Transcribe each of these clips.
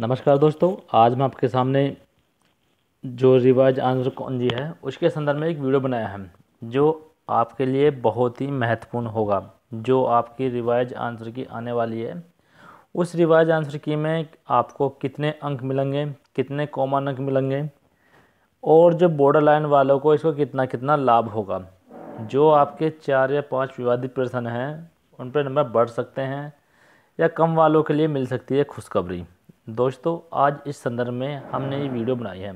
नमस्कार दोस्तों आज मैं आपके सामने जो रिवाइज आंसर जी है उसके संदर्भ में एक वीडियो बनाया है जो आपके लिए बहुत ही महत्वपूर्ण होगा जो आपकी रिवाइज आंसर की आने वाली है उस रिवाइज आंसर की में आपको कितने अंक मिलेंगे कितने कॉमन अंक मिलेंगे और जो बॉर्डर लाइन वालों को इसको कितना कितना लाभ होगा जो आपके चार या पाँच विवादित प्रश्न हैं उन पर नंबर बढ़ सकते हैं या कम वालों के लिए मिल सकती है खुशखबरी दोस्तों आज इस संदर्भ में हमने ये वीडियो बनाई है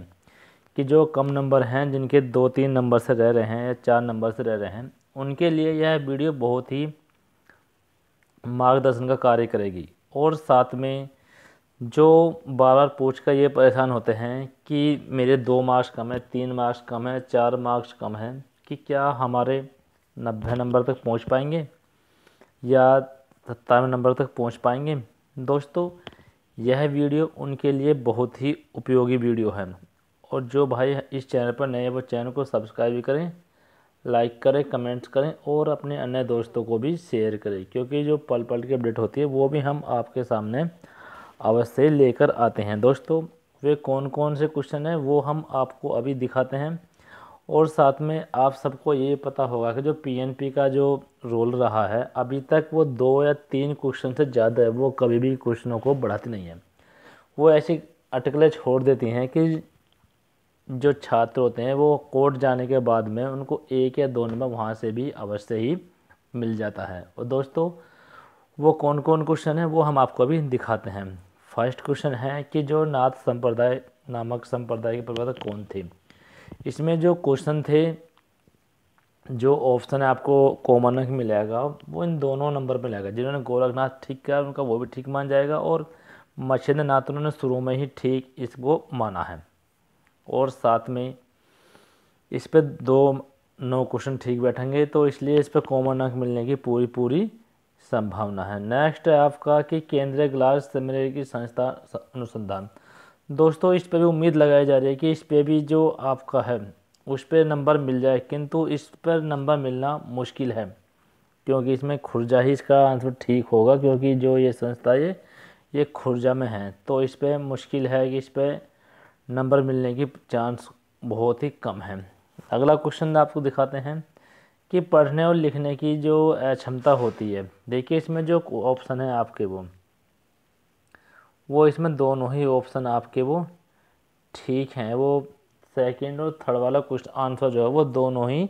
कि जो कम नंबर हैं जिनके दो तीन नंबर से रह रहे हैं या चार नंबर से रह रहे हैं उनके लिए यह वीडियो बहुत ही मार्गदर्शन का कार्य करेगी और साथ में जो बार बार पूछ कर ये परेशान होते हैं कि मेरे दो मार्क्स कम है तीन मार्क्स कम है चार मार्क्स कम है कि क्या हमारे नब्बे नंबर तक पहुंच पाएंगे या सत्तानवे नंबर तक पहुंच पाएंगे दोस्तों यह वीडियो उनके लिए बहुत ही उपयोगी वीडियो है और जो भाई इस चैनल पर नए हैं वो चैनल को सब्सक्राइब भी करें लाइक करें कमेंट्स करें और अपने अन्य दोस्तों को भी शेयर करें क्योंकि जो पल पल की अपडेट होती है वो भी हम आपके सामने अवश्य लेकर आते हैं दोस्तों वे कौन कौन से क्वेश्चन हैं वो हम आपको अभी दिखाते हैं और साथ में आप सबको ये पता होगा कि जो पीएनपी का जो रोल रहा है अभी तक वो दो या तीन क्वेश्चन से ज़्यादा है वो कभी भी क्वेश्चनों को बढ़ाती नहीं है वो ऐसी अटकलें छोड़ देती हैं कि जो छात्र होते हैं वो कोर्ट जाने के बाद में उनको एक या दो नंबर वहाँ से भी अवश्य ही मिल जाता है और दोस्तों वो कौन कौन क्वेश्चन है वो हम आपको अभी दिखाते हैं फर्स्ट क्वेश्चन है कि जो नाथ संप्रदाय नामक संप्रदाय के प्रवर्तक कौन थे इसमें जो क्वेश्चन थे जो ऑप्शन आपको कॉमन में मिलेगा वो इन दोनों नंबर में मिलेगा जिन्होंने गोरखनाथ ठीक किया उनका वो भी ठीक मान जाएगा और मच्छिंद्र नाथ उन्होंने शुरू में ही ठीक इसको माना है और साथ में इस पर दो नौ क्वेश्चन ठीक बैठेंगे तो इसलिए इस पर कॉमन अंक मिलने की पूरी पूरी संभावना है नेक्स्ट है आपका कि केंद्रीय ग्लास सेमिनरी की संस्था अनुसंधान दोस्तों इस पर भी उम्मीद लगाई जा रही है कि इस पर भी जो आपका है उस पर नंबर मिल जाए किंतु इस पर नंबर मिलना मुश्किल है क्योंकि इसमें खुर्जा ही इसका आंसर ठीक होगा क्योंकि जो ये संस्था ये ये खुर्जा में है तो इस पर मुश्किल है कि इस पर नंबर मिलने की चांस बहुत ही कम है अगला क्वेश्चन आपको दिखाते हैं कि पढ़ने और लिखने की जो क्षमता होती है देखिए इसमें जो ऑप्शन है आपके वो वो इसमें दोनों ही ऑप्शन आपके वो ठीक हैं वो सेकंड और थर्ड वाला कुछ आंसर जो है वो दोनों ही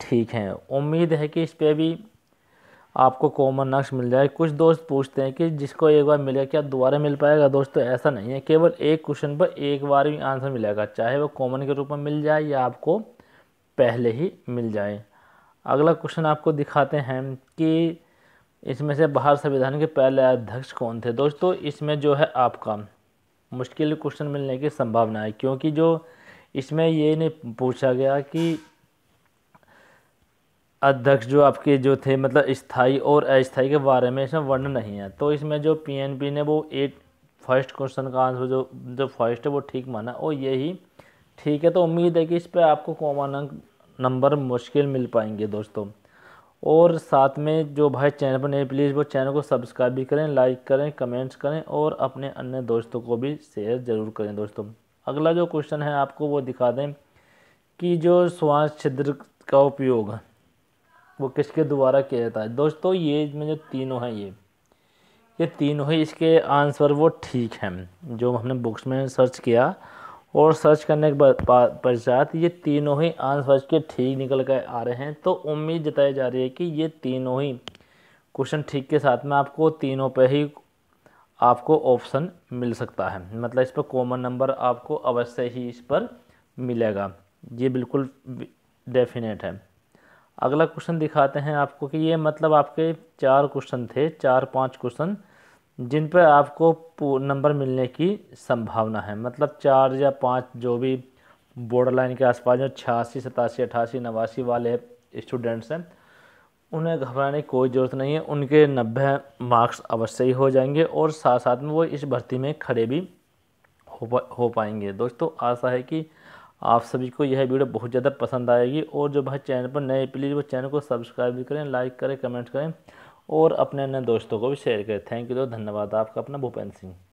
ठीक हैं उम्मीद है कि इस पर भी आपको कॉमन नक्श मिल जाए कुछ दोस्त पूछते हैं कि जिसको एक बार मिलेगा क्या दोबारा मिल पाएगा दोस्त तो ऐसा नहीं है केवल एक क्वेश्चन पर एक बार ही आंसर मिलेगा चाहे वो कॉमन के रूप में मिल जाए या आपको पहले ही मिल जाए अगला क्वेश्चन आपको दिखाते हैं कि इसमें से बाहर संविधान के पहले अध्यक्ष कौन थे दोस्तों इसमें जो है आपका मुश्किल क्वेश्चन मिलने की संभावना है क्योंकि जो इसमें ये नहीं पूछा गया कि अध्यक्ष जो आपके जो थे मतलब स्थाई और अस्थाई के बारे में इसमें वर्णन नहीं है तो इसमें जो पीएनपी ने वो एट फर्स्ट क्वेश्चन का आंसर जो जो फर्स्ट है वो ठीक माना और यही ठीक है तो उम्मीद है कि इस पर आपको कॉमन अंक नंबर मुश्किल मिल पाएंगे दोस्तों और साथ में जो भाई चैनल पर नए प्लीज़ वो चैनल को सब्सक्राइब भी करें लाइक करें कमेंट्स करें और अपने अन्य दोस्तों को भी शेयर ज़रूर करें दोस्तों अगला जो क्वेश्चन है आपको वो दिखा दें कि जो श्वास छिद्र का उपयोग वो किसके द्वारा किया जाता है दोस्तों ये में जो तीनों हैं ये ये तीनों ही इसके आंसर वो ठीक हैं जो हमने बुक्स में सर्च किया और सर्च करने के पश्चात ये तीनों ही आंसर बच के ठीक निकल कर आ रहे हैं तो उम्मीद जताई जा रही है कि ये तीनों ही क्वेश्चन ठीक के साथ में आपको तीनों पे ही आपको ऑप्शन मिल सकता है मतलब इस पर कॉमन नंबर आपको अवश्य ही इस पर मिलेगा ये बिल्कुल डेफिनेट है अगला क्वेश्चन दिखाते हैं आपको कि ये मतलब आपके चार क्वेश्चन थे चार पाँच क्वेश्चन जिन पर आपको नंबर मिलने की संभावना है मतलब चार या पाँच जो भी बॉर्डर लाइन के आसपास जो छियासी सतासी अठासी नवासी वाले स्टूडेंट्स हैं उन्हें घबराने की कोई ज़रूरत नहीं है उनके नब्बे मार्क्स अवश्य ही हो जाएंगे और साथ साथ में वो इस भर्ती में खड़े भी हो पा हो पाएंगे दोस्तों आशा है कि आप सभी को यह वीडियो बहुत ज़्यादा पसंद आएगी और जो भाई चैनल पर नए प्लीज़ वो चैनल को सब्सक्राइब भी करें लाइक करें कमेंट करें और अपने अन्य दोस्तों को भी शेयर करें थैंक यू दो धन्यवाद आपका अपना भूपेंद्र सिंह